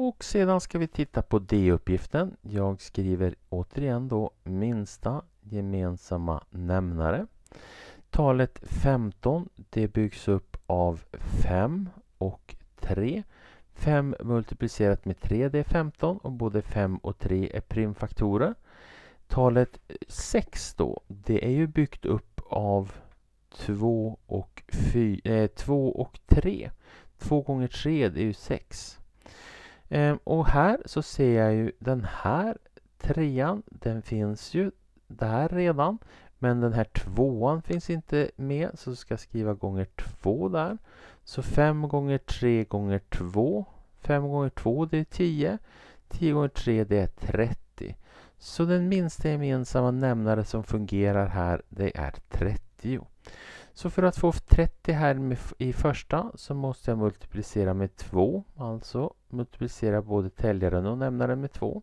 Och sedan ska vi titta på D-uppgiften. Jag skriver återigen då minsta gemensamma nämnare. Talet 15 det byggs upp av 5 och 3. 5 multiplicerat med 3 det är 15 och både 5 och 3 är primfaktorer. Talet 6 då, det är ju byggt upp av 2 och, 3. 2 eh, gånger 3 är ju 6. Ehm, och här så ser jag ju den här trean, den finns ju där redan. Men den här tvåan finns inte med så ska jag skriva gånger två där. Så fem gånger tre gånger två, fem gånger två det är tio, tio gånger tre det är 30. Så den minsta gemensamma nämnare som fungerar här det är 30. Så för att få 30 här med, i första så måste jag multiplicera med 2. Alltså multiplicera både täljaren och nämnaren med 2.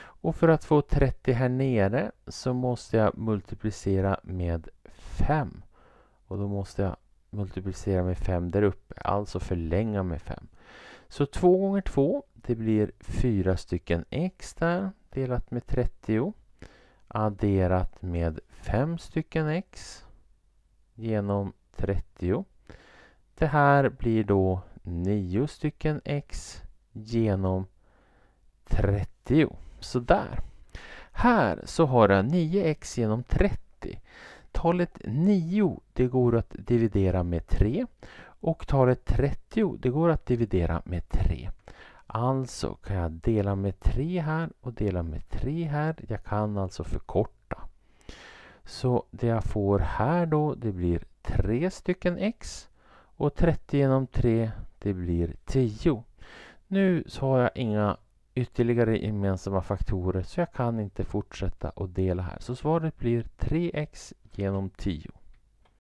Och för att få 30 här nere så måste jag multiplicera med 5. Och då måste jag multiplicera med 5 där uppe, alltså förlänga med 5. Så 2 gånger 2, det blir 4 stycken x där, delat med 30. Adderat med 5 stycken x genom 30. Det här blir då 9 stycken x genom 30. Sådär. Här så har jag 9x genom 30. Talet 9 det går att dividera med 3 och talet 30 det går att dividera med 3. Alltså kan jag dela med 3 här och dela med 3 här. Jag kan alltså förkorta så det jag får här då, det blir 3 stycken x och 30 genom 3, det blir 10. Nu så har jag inga ytterligare gemensamma faktorer så jag kan inte fortsätta att dela här. Så svaret blir 3x genom 10.